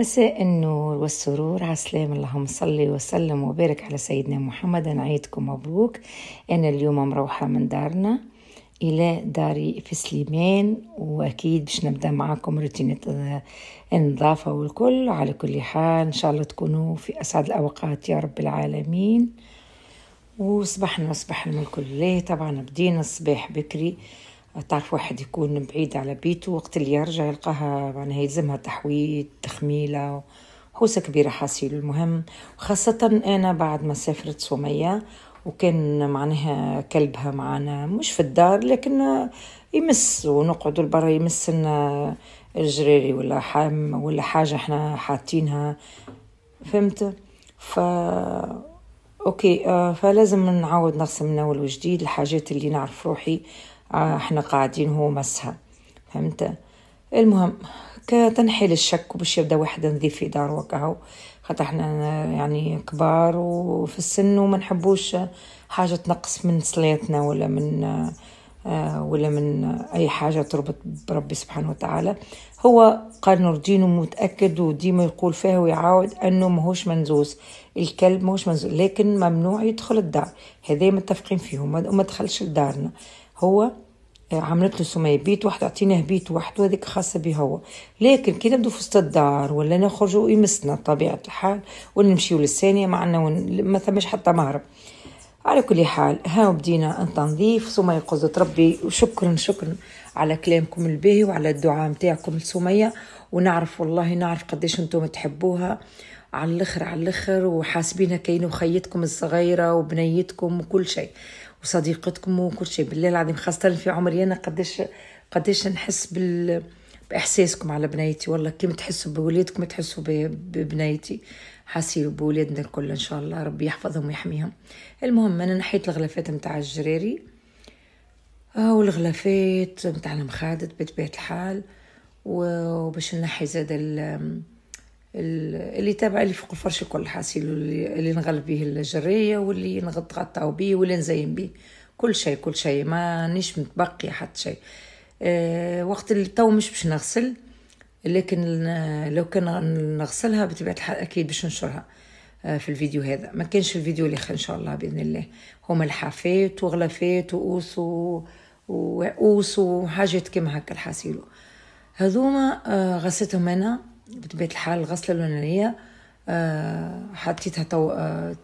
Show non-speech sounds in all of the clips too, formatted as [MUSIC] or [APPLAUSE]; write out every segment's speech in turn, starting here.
مساء النور والسرور عسلام اللهم صلي وسلم وبارك على سيدنا محمد أنا عيدكم مبروك أنا اليوم مروحة من دارنا إلى داري في سليمان وأكيد باش نبدأ معاكم روتينة النظافة والكل على كل حال إن شاء الله تكونوا في أسعد الأوقات يا رب العالمين وصبحنا صباح الملك لله طبعا بدينا الصباح بكري تعرف واحد يكون بعيد على بيته وقت اللي يرجع يلقاها معناها يلزمها تحويط تخميلة حوسة كبيرة حاصيل المهم خاصة أنا بعد ما سافرت سومية وكان معناها كلبها معنا مش في الدار لكن يمس ونقعدوا لبرا يمسنا الجريري ولا حام ولا حاجة احنا حاطينها فهمت ف اوكي آه، فلازم نعاود نرسم من اول وجديد الحاجات اللي نعرف روحي آه، احنا قاعدين هو مسها فهمت المهم كتنحل الشك وباش يبدا واحد نظيف في دارو وكاهو خاطر احنا يعني كبار وفي السن وما نحبوش حاجه تنقص من صلاتنا ولا من آه، ولا من اي حاجه تربط بربي سبحانه وتعالى هو قال نور الدين متاكد وديما يقول فيها ويعاود انه ماهوش منزوز الكلب ماهوش منزوز لكن ممنوع يدخل الدار هذي متفقين فيهم وما دخلش لدارنا هو آه، عملت له سمية بيت واحد اعطيناه بيت واحد وهذيك خاصة به هو لكن كي نبدو في وسط الدار ولا نخرجوا يمسنا طبيعة الحال ونمشيو للثانية معنا ون... ما ثماش حتى مهرب على كل حال ها بدينا التنظيف سمية قصدت ربي وشكرا شكرا على كلامكم الباهي وعلى الدعاء متاعكم لسمية ونعرف والله نعرف قديش انتم تحبوها على الاخر على الاخر وحاسبينها كاين وخيتكم الصغيره وبنيتكم وكل شيء وصديقتكم وكل شيء بالله العظيم خاصة في عمري أنا قداش قداش نحس بال بإحساسكم على بنيتي والله كيما تحسوا بولادكم تحسوا ببنيتي حاسين بولادنا الكل إن شاء الله ربي يحفظهم ويحميهم المهم أنا نحيت الغلافات متاع الجراري آه، الغلافات متاع المخادد بطبيعة الحال وباش نحي زاد اللي تابع اللي فوق الفرش كل حاسيل اللي نغلب به الجريه واللي نغطغطاو به واللي نزين به كل شيء كل شيء ما نيش متبقي حتى شيء أه وقت اللي تو مش باش نغسل لكن لو كان نغسلها بطبيعه الحال اكيد باش ننشرها آه، في الفيديو هذا ما كانش الفيديو اللي ان شاء الله باذن الله هما الحافات وغلافات وقوس وقوس وحاجات كيما هكا الحاسيلو هذوما آه، غسلتهم انا بطبيعة الحال الغسلة الأولانية آه حطيتها تو آه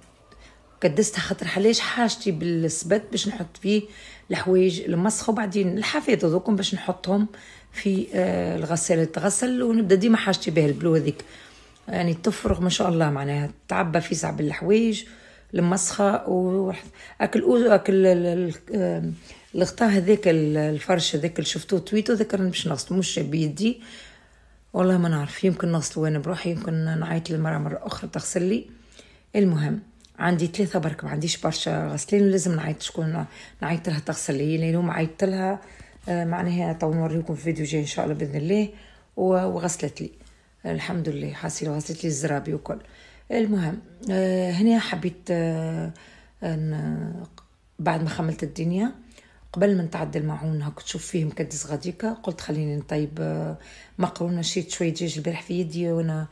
كدستها خاطر علاش حاجتي بالسبت باش نحط فيه الحوايج المسخه وبعدين الحفاظ هذوكم باش نحطهم في آه الغسالة تغسل ونبدا ديما حاجتي به البلو هذيك يعني تفرغ ما شاء الله معناها تعبى في سع الحوايج المسخه و اكل اكل آه، الغطاء هذاك الفرش هذاك اللي شفتوه تويتو ذاك باش نغسلو مش بيدي والله ما نعرف يمكن نصل وين بروحي يمكن نعيط للمرأة مرة أخرى تغسل لي المهم عندي ثلاثة برك ما عنديش برشا غسلين ولازم نعيط شكون نعيط لها تغسل لي لأنه ما عيطت لها آه، معناها تو نوريكم في فيديو جاي إن شاء الله بإذن الله وغسلت لي الحمد لله حاسين غسلت لي الزرابي وكل المهم آه، هنا حبيت آه، بعد ما خملت الدنيا قبل ما نتعدل معهم هاك تشوف فيه مكدس غاديكا قلت خليني نطيب آه، مقرونه شيت شويه دجاج البارح في يدي وانا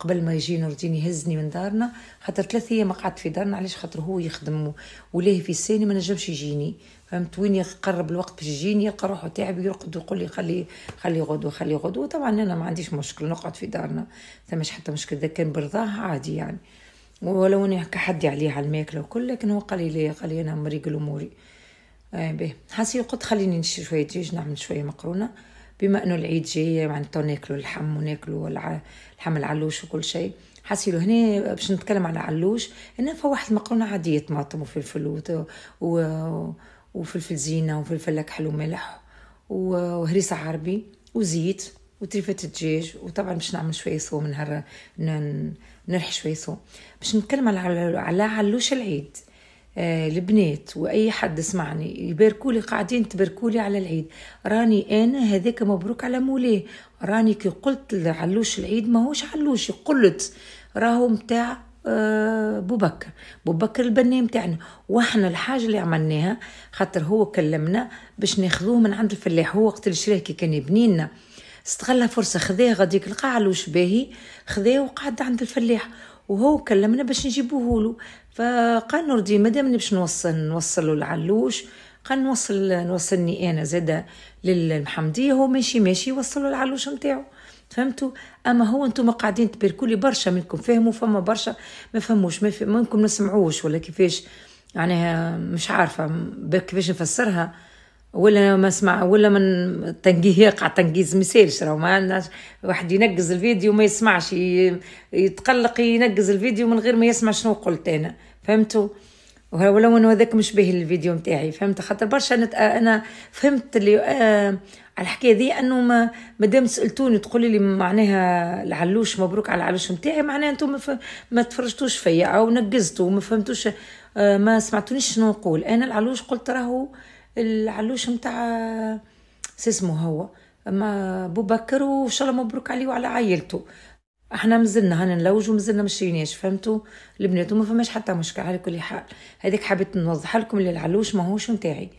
قبل ما يجي نوردين يهزني من دارنا خاطر ثلاث ايام قعدت في دارنا علاش خاطر هو يخدم وليه في سيني ما نجمش يجيني فهمت وين يقرب الوقت باش يجيني يلقى روحو تعب يرقد ويقول لي خلي خلي غدوه خلي غدوه طبعا انا ما عنديش مشكل نقعد في دارنا ثماش حتى مشكل اذا كان برضاه عادي يعني ولو اني حدي عليه على الماكله وكل لكن هو قال لي قال لي انا مريقل اموري آه، به حاسي قلت خليني نشري شويه دجاج نعمل شويه مقرونه بما انه العيد جاي معناتها ناكلوا اللحم وناكلوا لحم العلوش وكل شيء له هنا باش نتكلم على علوش هنا فواحد المقرونه عاديه طماطم وفلفل و... و... وفلفل زينه وفلفل حلو وملح وهريسه عربي وزيت وتريفه الدجاج وطبعا باش نعمل شويه ثوم نهار نرح شويه ثوم باش نتكلم على على علوش العيد آه، البنات واي حد سمعني يباركولي قاعدين تباركولي على العيد راني انا هذاك مبروك على مولاه راني كي قلت لعلوش العيد ماهوش علوش قلت راهو متاع آه، بو بكر بو بكر البناء متاعنا واحنا الحاجه اللي عملناها خاطر هو كلمنا باش ناخذوه من عند الفلاح هو وقت اللي شراه كي كان يبنينا استغل استغلها فرصه خذاه غاديك القاع علوش باهي خذاه وقعد عند الفلاح وهو كلمنا باش نجيبوه له فقال نور الدين مادام باش نوصل نوصله لعلوش قال نوصل نوصلني انا زاده للمحمديه هو ماشي ماشي يوصلوا العلوش نتاعو فهمتوا اما هو انتم قاعدين تبركوا لي برشا منكم فهموا فما برشا ما فهموش ما منكم ما سمعوش ولا كيفاش معناها يعني مش عارفه كيفاش نفسرها ولا ما اسمع ولا من تنقيه يقع تنقيز ما يسالش راه ما عندناش واحد ينقز الفيديو ما يسمعش يتقلق ينقز الفيديو من غير ما يسمع شنو قلت انا فهمتوا ولو من هذاك مش باهي الفيديو نتاعي فهمت خاطر برشا انا انا فهمت اللي آه على الحكايه دي انه ما مادام سالتوني تقولي لي معناها العلوش مبروك على العلوش نتاعي معناها انتم ما تفرجتوش فيا او نقزتوا وما فهمتوش آه ما سمعتونيش شنو نقول انا العلوش قلت راهو آه العلوش نتاع سيسمو هو ما بكر وان شاء الله مبروك عليه وعلى عائلته احنا مازلنا هنا نلوج ومازلنا مشيناش فهمتوا البنات وما فماش حتى مشكل على كل حال هذيك حبيت نوضح لكم اللي العلوش ماهوش نتاعي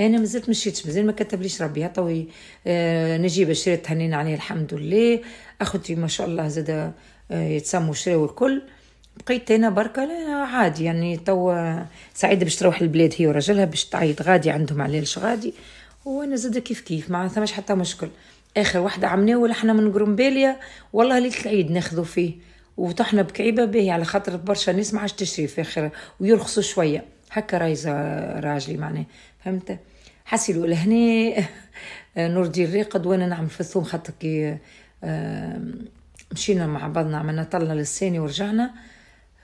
انا مازلت مشيتش مازال ما كتبليش ربي هطوي آه نجيب شريت هنينا عليه الحمد لله اخوتي ما شاء الله زاد آه يتسموا شراو الكل بقيت انا بركه لا عادي يعني توا سعيده باش تروح البلاد هي وراجلها باش تعيط غادي عندهم علاش غادي وانا زاد كيف كيف ما ثمش حتى مشكل اخر واحده عمناول احنا من قرنباليا والله ليله العيد ناخذوا فيه وطحنا بكعيبه باهي على خاطر برشا ناس ما عادش تشري في اخر ويرخصوا شويه هكا رايزه راجلي معناه فهمت حسيلو لهنا آه، نور دي الريقد وانا نعمل في الثوم خاطر كي آه، مشينا مع بعضنا عملنا طلنا للساني ورجعنا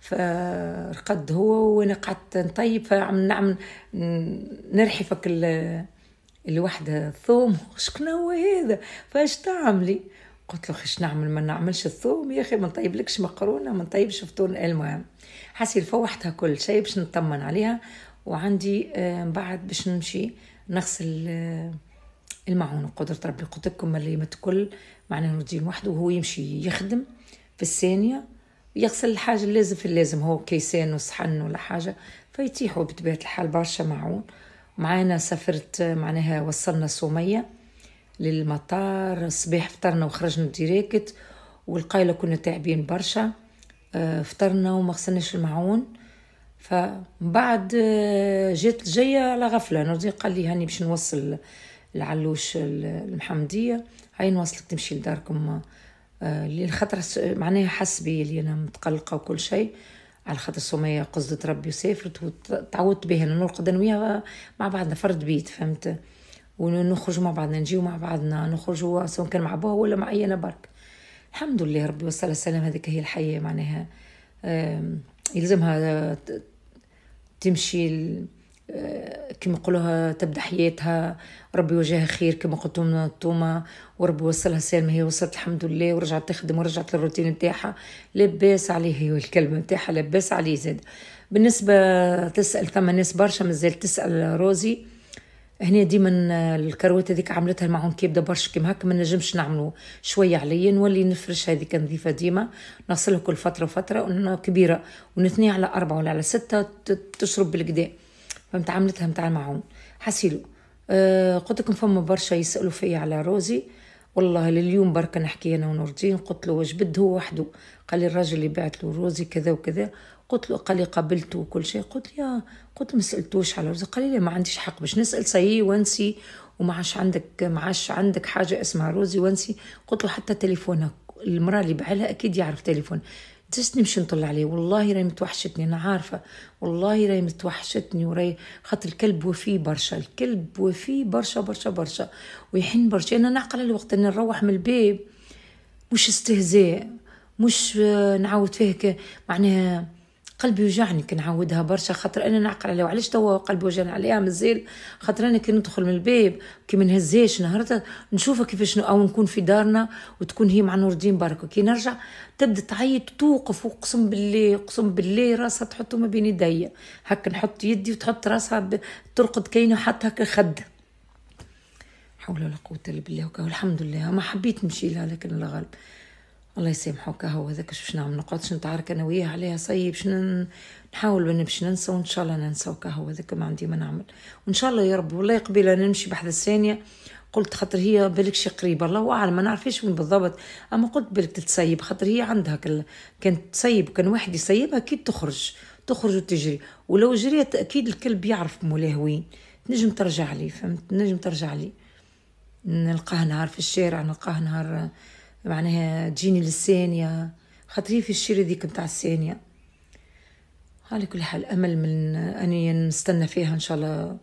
فرقد هو وانا قعدت نطيب فعم نعمل نرحي فك الوحدة الثوم شكون هو هذا فاش تعملي قلت له خش نعمل ما نعملش الثوم يا اخي ما نطيبلكش مقرونه ما نطيبش فطور المهم حسي فوحتها كل شيء باش نطمن عليها وعندي آه، من بعد باش نمشي نغسل آه، المعونة قدرة ربي قلت لكم اللي ما تكل معناه نودي وحده وهو يمشي يخدم في الثانيه يغسل الحاجه اللازم في اللازم هو كيسان وصحن ولا حاجه فيتيحوا بطبيعه الحال برشا معون معانا سافرت معناها وصلنا سوميه للمطار الصباح فطرنا وخرجنا ديريكت والقايله كنا تعبين برشا آه، فطرنا وما غسلناش المعون فبعد آه، جات جايه على غفله نردي قال لي هاني باش نوصل العلوش المحمديه هاي نوصلك تمشي لداركم آه، اللي معناها حس بي اللي انا متقلقه وكل شيء على خاطر سمية قصدت ربي وسافرت وتعودت بها نرقد انا وياها مع بعضنا فرد بيت فهمت ونخرج مع بعضنا نجيو مع بعضنا نخرج سواء كان مع بوها ولا معي انا برك الحمد لله ربي وصل السلام هذيك هي الحياه معناها يلزمها تمشي كما نقولوها تبدا حياتها ربي يوجهها خير كما قلتو من الطومة وربي يوصلها سالمة هي وصلت الحمد لله ورجعت تخدم ورجعت للروتين نتاعها لاباس عليها هي الكلمة نتاعها لاباس عليه زاد بالنسبة تسأل ثم ناس برشا مازال تسأل روزي هنا ديما الكروات هذيك عملتها معهم كيبدا برشا كيما هكا ما نجمش نعملو شويه عليا نولي نفرش هذيك نظيفه ديما نغسلها كل فتره وفتره كبيره ونثني على اربعه ولا على سته تشرب بالقدام فهمت عملتها متاع المعون حسيلو أه قلت لكم فما برشا يسالوا فيا على روزي والله لليوم برك نحكي انا ونور الدين قلت له بد هو وحده قال لي الراجل اللي بعت له روزي كذا وكذا قلت له قال لي قابلته وكل شيء قلت له يا قلت ما سالتوش على روزي قال لي ما عنديش حق باش نسال سي وانسي وما عادش عندك ما عادش عندك حاجه اسمها روزي وانسي قلت له حتى تليفونك المراه اللي بعلها اكيد يعرف تليفون تسني مش نطلع عليه والله راهي متوحشتني انا عارفه والله راهي متوحشتني وراي خاطر الكلب وفي برشا الكلب وفي برشا برشا برشا ويحن برشا انا نعقل الوقت اني نروح من الباب مش استهزاء مش آه، نعاود فيه معناها قلبي وجعني كنعاودها برشا خاطر انا نعقل عليها وعلاش توا قلبي وجعني عليها مازال خاطر انا كي ندخل من الباب كي ما نهزهاش نهارتها نشوفها كيفاش او نكون في دارنا وتكون هي مع نور الدين بارك كي نرجع تبدا تعيط توقف وقسم بالله قسم بالله راسها تحطه ما بين يديا هكا نحط يدي وتحط راسها ترقد كاينه وحط هكا خد حول ولا قوه الا بالله والحمد لله ما حبيت نمشي لها لكن الغالب الله يسامحك هو هذاك شنو نعمل نقعدش نتعارك انا وياه عليها صيب شنو نحاول ما باش ننسى وان شاء الله ننسى هو هذاك ما عندي ما نعمل وان شاء الله يا رب والله قبيلة نمشي بحذا الثانيه قلت خاطر هي بالك شي قريبه الله اعلم ما نعرفش وين بالضبط اما قلت بالك تتسيب خاطر هي عندها كل كانت تسيب كان واحد يسيبها اكيد تخرج تخرج وتجري ولو جريت اكيد الكلب يعرف مولاه وين تنجم ترجع لي فهمت تنجم ترجع لي نلقاه نهار في الشارع نلقاه نهار معناها تجيني للثانية خاطر في الشير ذيك متاع الثانية على كل حال أمل من أني نستنى فيها إن شاء الله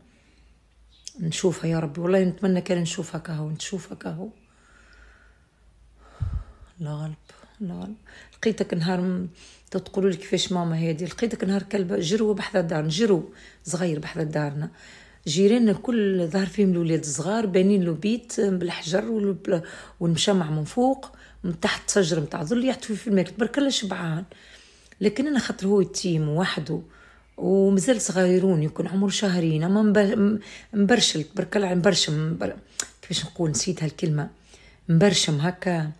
نشوفها يا ربي والله نتمنى كان نشوفها كهو نشوفها كهو لا غلب لا غلب لقيتك نهار تقولوا لي كيفاش ماما هادي لقيتك نهار كلبه جرو بحذا دارنا جرو صغير بحذا دارنا جيراننا الكل ظهر فيهم الولاد الصغار بانين له بيت بالحجر والمشمع من فوق من تحت شجر نتاع ظل يحتوي في الماكل برك الله شبعان لكن انا خاطر هو يتيم وحده ومازال صغيرون يكون عمره شهرين اما مبرشل برك الله مبرشم كيفاش نقول نسيت هالكلمه مبرشم هكا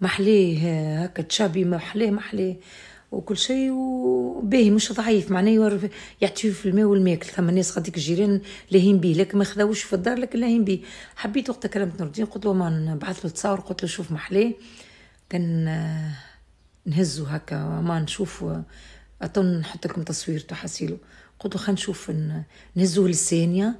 محليه هكا تشابي محليه محليه وكل شيء وباهي مش ضعيف معناه يعطيه في, الماء والماكل ثم ناس غاديك الجيران لاهين بيه لكن ما خذاوش في الدار لكن لاهين بيه حبيت وقت كلمت نور الدين قلت له ما نبعث له تصاور قلت له شوف محلاه كان آه، نهزو هكا ما نشوف اظن آه، نحط لكم تصوير تحاسيله قلت له خلينا نشوف نهزوه للثانيه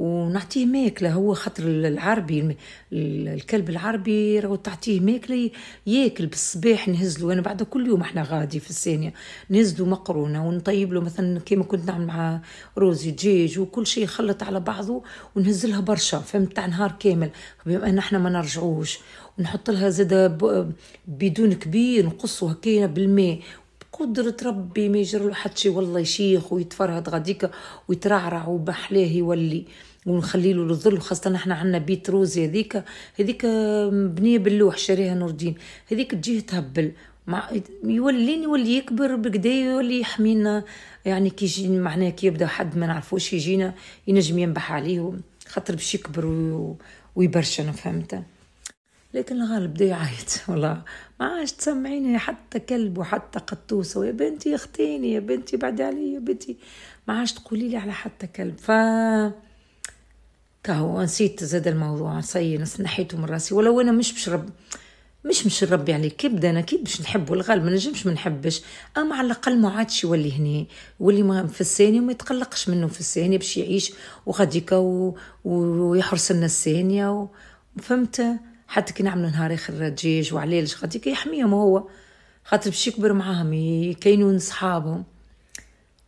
ونعطيه ماكله هو خاطر العربي الكلب العربي راهو تعطيه ماكله ياكل بالصباح نهزلو انا بعد كل يوم احنا غادي في الثانيه نهزلو مقرونه ونطيب له مثلا كيما كنت نعمل مع روزي دجاج وكل شيء يخلط على بعضه ونهز لها برشا فهمت تاع نهار كامل بما ان احنا ما نرجعوش ونحط لها زاده بدون كبير نقصو هكايا بالماء قدرة ربي ما يجرى له حتى شي والله يشيخ ويتفرهد غاديك ويترعرع وبحلاه يولي ونخلي له الظل وخاصه احنا عندنا بيت روزي هذيك هذيك مبنيه باللوح شاريها نور الدين هذيك تجيه تهبل مع يولي يولي يكبر بكدا يولي يحمينا يعني كي يجي معناه كي يبدا حد ما نعرفوش يجينا ينجم ينبح عليه خاطر باش يكبر ويبرشن فهمت لكن الغالب بدا يعيط [LAUGHS] والله ما عادش تسمعيني حتى كلب وحتى قطوسه يا بنتي اختيني يا بنتي بعد علي يا بنتي ما عادش تقولي لي على حتى كلب ف كهو نسيت زاد الموضوع صي نحيته من راسي ولو انا مش بشرب مش مش نربي يعني، عليه كبد انا كيف باش نحب والغالب ما نجمش ما نحبش اما على الاقل ما عادش يولي هنا واللي ما في الثانيه وما يتقلقش منه في الثانيه باش يعيش وغاديكا و... ويحرس لنا الثانيه فهمت حتى كي نعملوا نهار اخر دجاج وعليلش غاديكا يحميهم هو خاطر باش يكبر معاهم يكينون صحابهم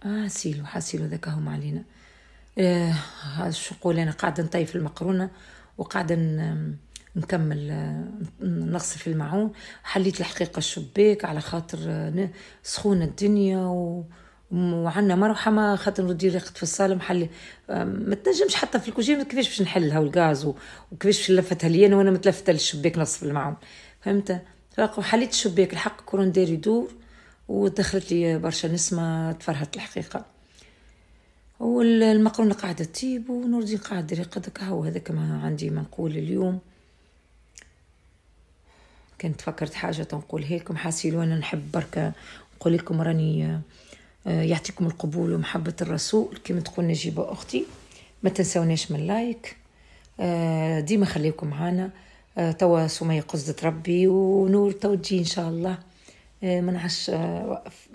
اه سيلو حاسيلو ذاك هم علينا آه الشقول انا قاعده في المقرونه وقاعده نكمل نغسل في الماعون حليت الحقيقه الشباك على خاطر سخونه الدنيا و... وعندنا ما خاطر نردي ريقة في الصالة محل ما تنجمش حتى في الكوجين كيفاش باش نحلها والغاز و... وكيفاش لفتها لي انا وانا متلفتة للشباك نصف المعون فهمت حليت الشباك الحق كورون دار يدور ودخلت لي برشا نسمة تفرهت الحقيقة والمقرونه قاعده تطيب ونور الدين قاعد ديري قدك هو هذاك ما عندي ما نقول اليوم كنت فكرت حاجه تنقولها لكم حاسين انا نحب بركه نقول لكم راني آه، يعطيكم القبول ومحبه الرسول كما تقول نجيبه اختي ما تنسوناش من لايك آه، ديما خليكم معانا آه، توا سمية قصدة ربي ونور تو تجي إن شاء الله منعش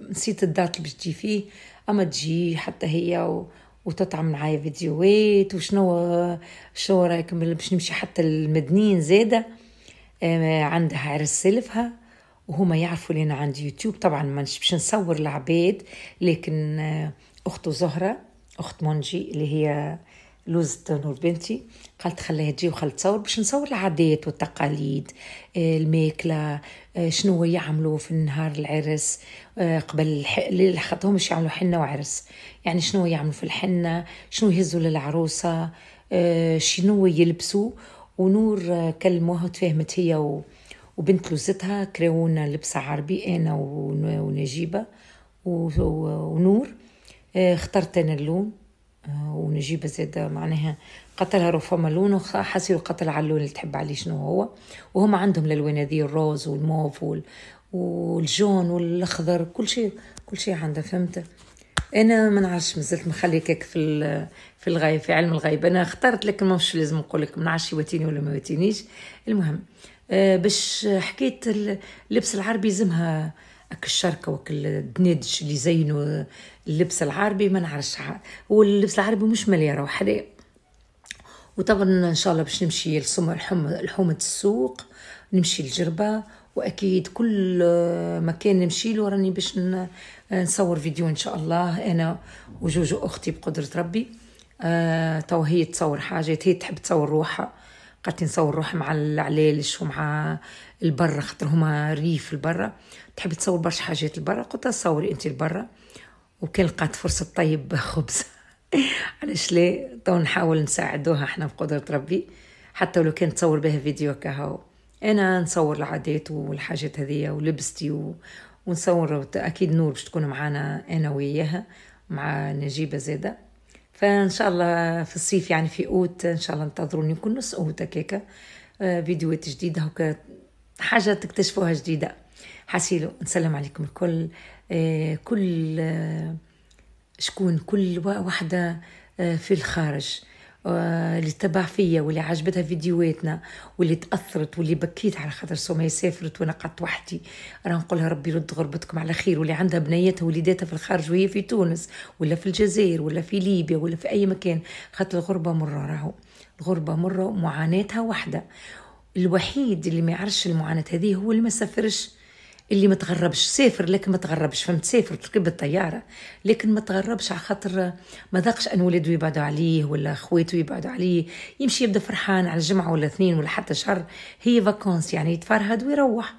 نسيت الدات اللي باش تجي فيه اما تجي حتى هي و... وتطعم معايا فيديوهات وشنو شنو رايك باش نمشي حتى المدنين زاده عندها عرس سلفها وهما يعرفوا لي انا عندي يوتيوب طبعا ما باش نصور العباد لكن آه، اخته زهره اخت مونجي اللي هي لوزة نور بنتي قالت خليها تجي وخلت تصور باش نصور العادات والتقاليد آه، الماكلة آه، شنو يعملوا في نهار العرس آه، قبل الح... خاطرهمش يعملوا حنه وعرس يعني شنو يعملوا في الحنه شنو يهزوا للعروسه آه، شنو يلبسوا ونور كلموها تفاهمت هي و... وبنت لوزتها كراونا لبسة عربي أنا ونجيبة ونور اخترت أنا اللون نجيب زاد معناها قتلها رفما لون حسي قتل على اللون اللي تحب عليه شنو هو وهم عندهم الالوان هذه الروز والموف وال... والجون والاخضر كل شيء كل شيء عنده فهمت انا ما نعرفش مازلت مخلي كيك في في الغايب في علم الغيب انا اخترت لكن مش لازم نقول لك ما نعرفش يواتيني ولا ما يواتينيش المهم آه باش حكيت اللبس العربي زمها اك الشركة وكل الدنادج اللي زينوا اللبس العربي ما نعرفش هو اللبس العربي مش مليارة وحدة وطبعا ان شاء الله باش نمشي لسمو لحومة السوق نمشي لجربة واكيد كل مكان نمشي له راني باش نصور فيديو ان شاء الله انا وجوجو اختي بقدره ربي آه هي تصور حاجات هي تحب تصور روحها قعدت نصور روحي مع العلالش ومع البرة خاطر هما ريف البرة تحب تصور برشا حاجات البرة قلت صوري انت البرة وكان لقات فرصة طيب خبز [LAUGHS] علاش لا تو نحاول نساعدوها احنا بقدرة ربي حتى لو كان تصور بها فيديو كهو انا نصور العادات والحاجات هذيا ولبستي و... ونصور اكيد نور باش تكون معانا انا وياها مع نجيبه زاده فان شاء الله في الصيف يعني في اوت ان شاء الله انتظروني نكون نص اوت هكاك آه، فيديوهات جديده هكا حاجه تكتشفوها جديده حسيلو نسلم عليكم الكل آه، كل آه، شكون كل واحده في الخارج آه، اللي تبع فيا واللي عجبتها فيديوهاتنا واللي تاثرت واللي بكيت على خاطر سمية سافرت وانا قعدت وحدي راه نقولها ربي يرد غربتكم على خير واللي عندها بنيتها وليداتها في الخارج وهي في تونس ولا في الجزائر ولا في ليبيا ولا في اي مكان خاطر الغربه مره راهو الغربه مره معاناتها وحده الوحيد اللي ما يعرفش المعاناه هذه هو اللي ما سافرش اللي ما تغربش سافر لكن ما تغربش فهمت سافر تركب الطياره لكن ما تغربش على خاطر ما ذاقش ان ولاده يبعدوا عليه ولا خواتو يبعدوا عليه يمشي يبدا فرحان على الجمعة ولا اثنين ولا حتى شهر هي فاكونس يعني يتفرهد ويروح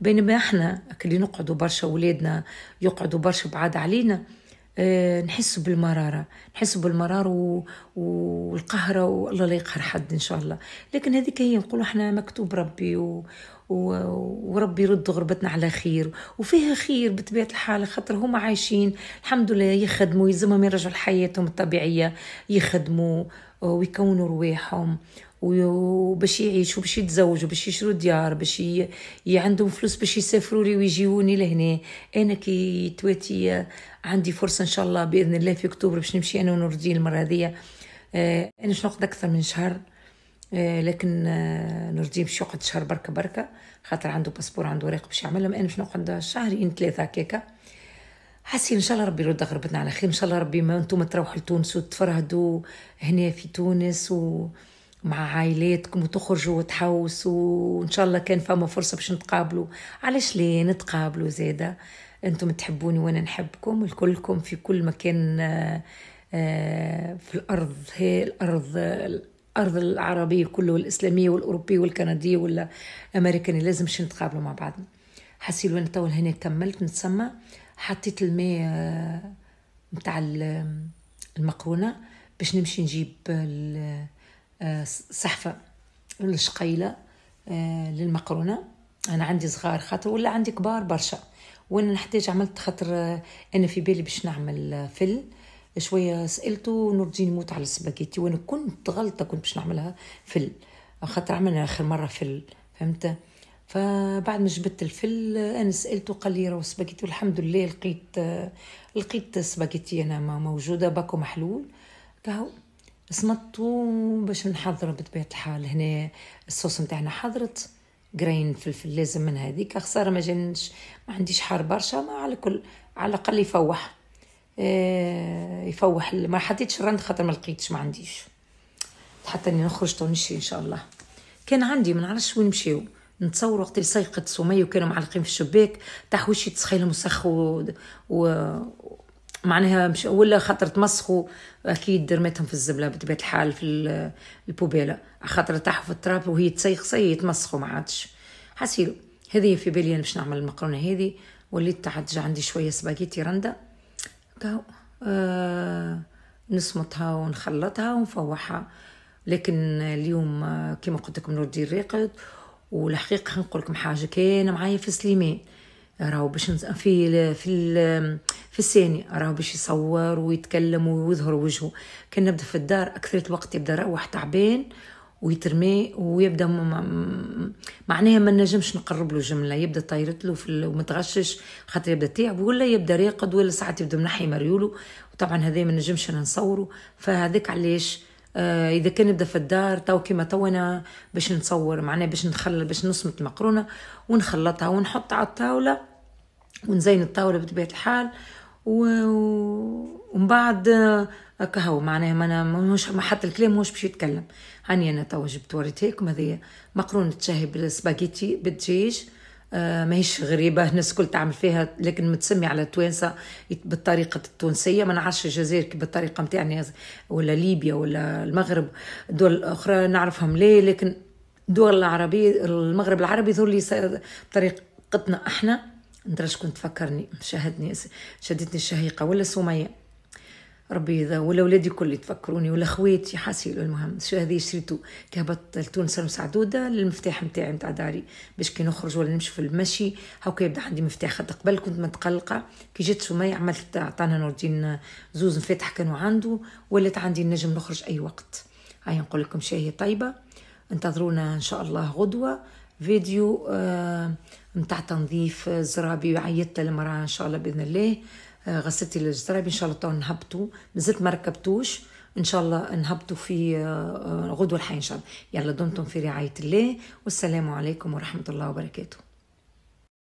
بينما احنا اللي نقعدوا برشا ولادنا يقعدوا برشا بعاد علينا نحس آه، نحسوا بالمراره نحسوا بالمرار و... والقهره والله لا يقهر حد ان شاء الله لكن هذيك هي نقولوا احنا مكتوب ربي و... وربي يرد غربتنا على خير وفيها خير بطبيعة الحال خاطر هما عايشين الحمد لله يخدموا يلزمهم يرجعوا لحياتهم الطبيعية يخدموا آه، ويكونوا رواحهم وباش يعيشوا باش يتزوجوا باش يشروا ديار باش ي... عندهم فلوس باش يسافروا لي ويجيوني لهنا انا كي تواتي آه، عندي فرصه ان شاء الله باذن الله في اكتوبر باش نمشي انا ونور الدين المره هذه آه، انا شنو نقعد اكثر من شهر آه، لكن آه، نرجي باش يقعد شهر بركه بركه خاطر عنده باسبور عنده اوراق باش يعملهم انا باش نقعد شهرين ثلاثه هكاكا حاسين ان شاء الله ربي يرد غربتنا على خير ان شاء الله ربي ما انتم تروحوا لتونس وتفرهدوا هنا في تونس و مع عائلاتكم وتخرجوا وتحوسوا وان شاء الله كان فما فرصه باش نتقابلوا علاش ليه نتقابلوا زيدا انتم تحبوني وانا نحبكم الكلكم في كل مكان آه، في الارض هي الارض الارض العربيه كله والاسلاميه والاوروبيه والكنديه والامريكانيه لازم شي نتقابلوا مع بعضنا حسيت وين طول هنا كملت نتسمى حطيت الماء نتاع آه، آه، المقرونه باش نمشي نجيب الصحفه آه، الشقيله للمقرونه انا عندي صغار خاطر ولا عندي كبار برشا وانا نحتاج عملت خاطر انا في بالي باش نعمل فل شويه سالته نور الدين موت على السباكيتي وانا كنت غلطه كنت باش نعملها فل خاطر عملنا اخر مره فل فهمت فبعد ما جبت الفل انا سالته قال لي راهو السباكيتي والحمد لله لقيت لقيت السباكيتي انا موجوده باكو محلول كهو صمتو باش نحضر بطبيعه الحال هنا الصوص نتاعنا حضرت جرين فلفل لازم من هذيك خساره ما جنش ما عنديش حار برشا ما على كل على الاقل يفوح آه، يفوح ما حطيتش الرند خاطر ما لقيتش ما عنديش حتى اني نخرج تو نشري ان شاء الله كان عندي ما نعرفش وين مشاو نتصور وقت اللي سيقت سمي وكانوا معلقين في الشباك تحوشي تسخيلهم وسخوا و... و... معناها مش ولا خاطر تمسخوا اكيد درماتهم في الزبله بطبيعه الحال في البوبيله خاطر طاحوا في التراب وهي تسيق سي يتمسخوا ما عادش حسيلو هذه في بالي انا باش نعمل المقرونه هذه وليت عاد عندي شويه سباكيتي رنده كاو آه، نصمتها ونخلطها ونفوحها لكن اليوم آه، كما قلت لكم نور دير ريقد والحقيقه نقول لكم حاجه كان معايا في سليمان راهو باش في ال في ال في الثاني راهو باش يصور ويتكلم ويظهر وجهه كان نبدا في الدار اكثر الوقت يبدا روح تعبان ويترمي ويبدا معناها ما نجمش نقرب له جمله يبدا طايرت له ومتغشش خاطر يبدا تعب ولا يبدا راقد ولا ساعات يبدا منحي مريوله وطبعا هذا ما نجمش نصوره فهذاك علاش آه اذا كان يبدا في الدار تو كيما تو انا باش نصور معناها باش نخلى باش نصمت المقرونه ونخلطها ونحط على الطاوله ونزين الطاوله بطبيعه الحال و... ومن بعد هو معناها ما انا مش حتى الكلام مش باش يتكلم هاني انا توا جبت وريتهاكم هذيا مقرونه شاهي بالسباغيتي بالدجاج آه، ماهيش غريبه الناس الكل تعمل فيها لكن متسمي على التوانسه بالطريقه التونسيه ما نعرفش الجزائر بالطريقه نتاعنا ولا ليبيا ولا المغرب دول اخرى نعرفهم ليه لكن الدول العربيه المغرب العربي ذول اللي بطريقتنا احنا ندرى شكون تفكرني شاهدني شدتني الشهيقه ولا سميه ربي إذا ولا ولادي الكل يتفكروني ولا خواتي حاسيلو المهم شو هذه شريتو كي هبطت لتونس المسعدودة للمفتاح نتاعي نتاع داري باش كي نخرج ولا نمشي في المشي هاكا يبدا عندي مفتاح خاطر قبل كنت متقلقة كي جات سمية عملت عطانا نور الدين زوز مفاتح كانوا عنده ولات عندي نجم نخرج أي وقت هيا نقول لكم شاهي طيبة انتظرونا إن شاء الله غدوة فيديو آه متاع تنظيف آه، زرابي وعيطت المرأة إن شاء الله بإذن الله آه، غسلت الجراب ان شاء الله تو نهبطوا مازلت ما ركبتوش ان شاء الله نهبطوا في آه، آه، غدوه الحي ان شاء الله يلا دمتم في رعايه الله والسلام عليكم ورحمه الله وبركاته